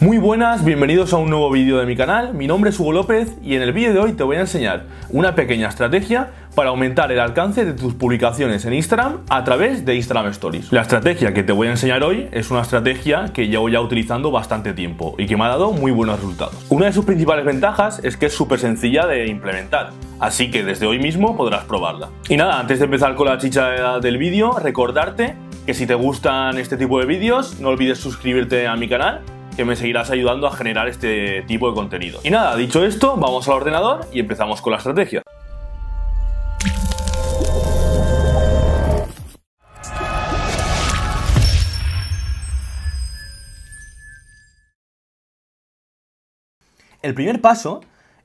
Muy buenas, bienvenidos a un nuevo vídeo de mi canal, mi nombre es Hugo López y en el vídeo de hoy te voy a enseñar una pequeña estrategia para aumentar el alcance de tus publicaciones en Instagram a través de Instagram Stories. La estrategia que te voy a enseñar hoy es una estrategia que llevo ya utilizando bastante tiempo y que me ha dado muy buenos resultados. Una de sus principales ventajas es que es súper sencilla de implementar, así que desde hoy mismo podrás probarla. Y nada, antes de empezar con la chicha del vídeo, recordarte que si te gustan este tipo de vídeos, no olvides suscribirte a mi canal que me seguirás ayudando a generar este tipo de contenido. Y nada, dicho esto, vamos al ordenador y empezamos con la estrategia. El primer paso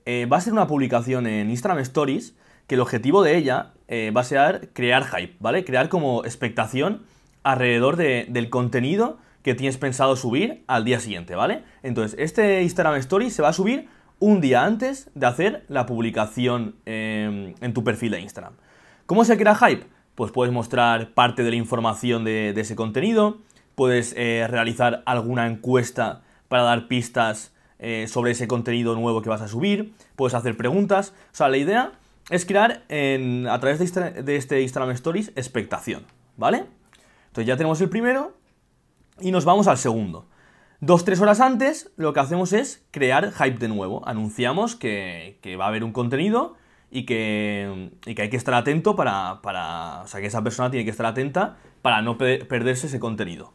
eh, va a ser una publicación en Instagram Stories que el objetivo de ella eh, va a ser crear hype, ¿vale? Crear como expectación alrededor del contenido que tienes pensado subir al día siguiente, ¿vale? Entonces, este Instagram Story se va a subir un día antes de hacer la publicación em, en tu perfil de Instagram. ¿Cómo se crea hype? Pues puedes mostrar parte de la información de, ese contenido, puedes eh, realizar alguna encuesta para dar pistas eh, sobre ese contenido nuevo que vas a subir, puedes hacer preguntas, o sea, la idea es crear en, a través de, de este Instagram Stories expectación, ¿vale? Entonces ya tenemos el primero, y nos vamos al segundo. Dos, tres horas antes, lo que hacemos es crear hype de nuevo. Anunciamos que, va a haber un contenido y que, hay que estar atento para, para, O sea, que esa persona tiene que estar atenta para no perderse ese contenido.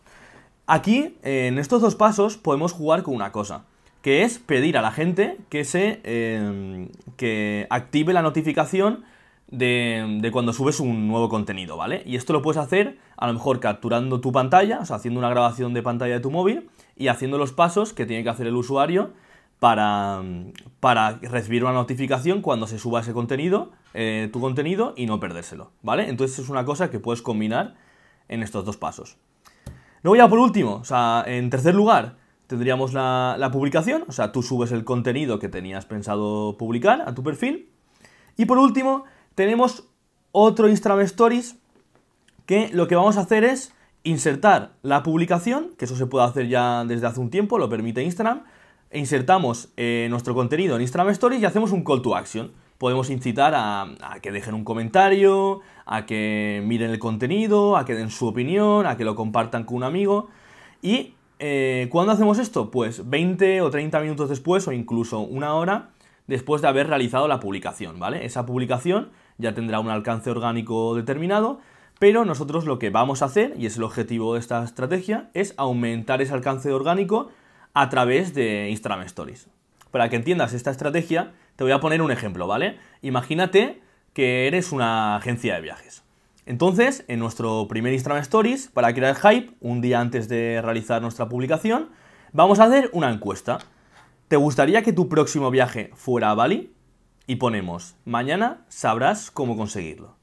Aquí, en estos dos pasos, podemos jugar con una cosa, que es pedir a la gente que se. Eh, que active la notificación de, cuando subes un nuevo contenido, ¿vale? Y esto lo puedes hacer a lo mejor capturando tu pantalla, o sea, haciendo una grabación de pantalla de tu móvil y haciendo los pasos que tiene que hacer el usuario para, recibir una notificación cuando se suba ese contenido, eh, tu contenido, y no perdérselo, ¿vale? Entonces es una cosa que puedes combinar en estos dos pasos. Luego ya por último, o sea, en tercer lugar, tendríamos la, la publicación, o sea, tú subes el contenido que tenías pensado publicar a tu perfil. Y por último, tenemos otro Instagram Stories que lo que vamos a hacer es insertar la publicación, que eso se puede hacer ya desde hace un tiempo, lo permite Instagram, e insertamos eh, nuestro contenido en Instagram Stories y hacemos un call to action. Podemos incitar a, que dejen un comentario, a que miren el contenido, a que den su opinión, a que lo compartan con un amigo. Y eh, ¿cuándo hacemos esto? Pues 20 o 30 minutos después o incluso una hora después de haber realizado la publicación, ¿vale? Esa publicación ya tendrá un alcance orgánico determinado, pero nosotros lo que vamos a hacer, y es el objetivo de esta estrategia, es aumentar ese alcance orgánico a través de Instagram Stories. Para que entiendas esta estrategia, te voy a poner un ejemplo, ¿vale? Imagínate que eres una agencia de viajes. Entonces, en nuestro primer Instagram Stories, para crear hype, un día antes de realizar nuestra publicación, vamos a hacer una encuesta. ¿Te gustaría que tu próximo viaje fuera a Bali? y ponemos, mañana sabrás cómo conseguirlo.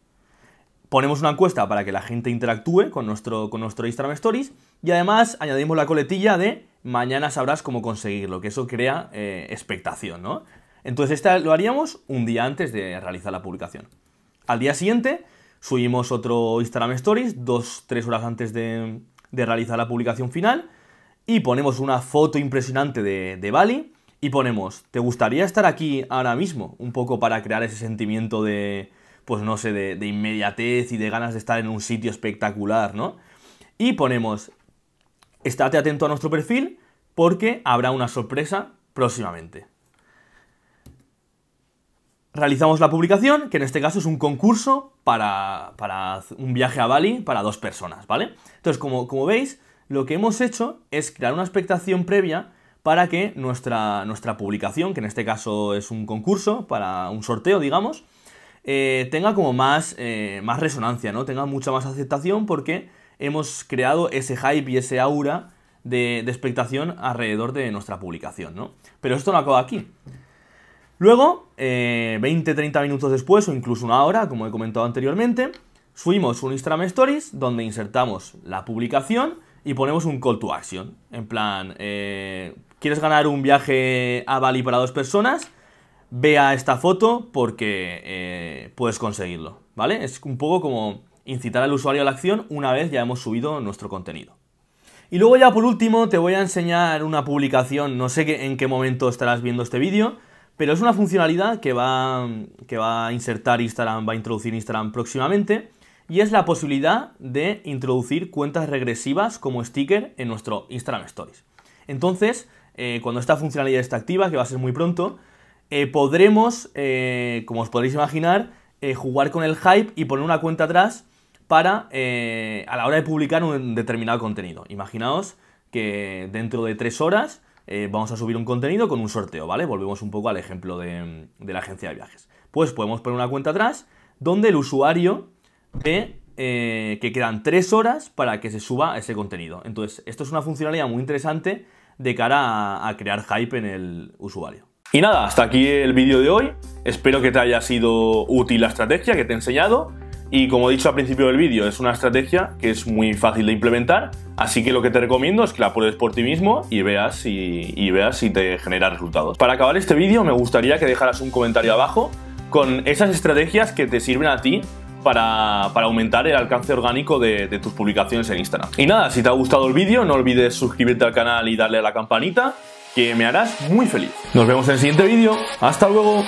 Ponemos una encuesta para que la gente interactúe con nuestro, con nuestro Instagram Stories y además añadimos la coletilla de mañana sabrás cómo conseguirlo, que eso crea eh, expectación, ¿no? Entonces esta lo haríamos un día antes de realizar la publicación. Al día siguiente subimos otro Instagram Stories, dos, tres horas antes de, de realizar la publicación final, y ponemos una foto impresionante de, de Bali y ponemos, ¿te gustaría estar aquí ahora mismo? Un poco para crear ese sentimiento de, pues no sé, de, inmediatez y de ganas de estar en un sitio espectacular, ¿no? Y ponemos, estate atento a nuestro perfil porque habrá una sorpresa próximamente. Realizamos la publicación, que en este caso es un concurso para, un viaje a Bali para dos personas, ¿vale? Entonces, como, como veis, lo que hemos hecho es crear una expectación previa para que nuestra, nuestra publicación, que en este caso es un concurso, para un sorteo, digamos, eh, tenga como más, eh, más resonancia, ¿no? Tenga mucha más aceptación porque hemos creado ese hype y ese aura de, expectación alrededor de nuestra publicación, ¿no? Pero esto no acaba aquí. Luego, 20-30 eh, minutos después, o incluso una hora, como he comentado anteriormente, subimos un Instagram Stories donde insertamos la publicación y ponemos un call to action. En plan, ¿Quieres ganar un viaje a Bali para dos personas? Ve a esta foto porque eh, puedes conseguirlo, ¿vale? Es un poco como incitar al usuario a la acción una vez ya hemos subido nuestro contenido. Y luego ya por último te voy a enseñar una publicación, no sé en qué momento estarás viendo este vídeo, pero es una funcionalidad que va, que va a insertar Instagram, va a introducir Instagram próximamente, y es la posibilidad de introducir cuentas regresivas como sticker en nuestro Instagram Stories. Entonces, eh, cuando esta funcionalidad está activa, que va a ser muy pronto, eh, podremos, eh, como os podréis imaginar, jugar con el hype y poner una cuenta atrás para, a la hora de publicar un determinado contenido. Imaginaos que dentro de tres horas vamos a subir un contenido con un sorteo, ¿vale? Volvemos un poco al ejemplo de, de la agencia de viajes. Pues podemos poner una cuenta atrás donde el usuario ve que quedan tres horas para que se suba ese contenido. Entonces, esto es una funcionalidad muy interesante de cara a, crear hype en el usuario. Y nada, hasta aquí el vídeo de hoy. Espero que te haya sido útil la estrategia que te he enseñado. Y como he dicho al principio del vídeo, es una estrategia que es muy fácil de implementar, así que lo que te recomiendo es que la pruebes por ti mismo y veas y veas si te genera resultados. Para acabar este vídeo me gustaría que dejaras un comentario abajo con esas estrategias que te sirven a ti para, aumentar el alcance orgánico de, de, tus publicaciones en Instagram. Y nada, si te ha gustado el vídeo, no olvides suscribirte al canal y darle a la campanita, que me harás muy feliz. Nos vemos en el siguiente vídeo. Hasta luego.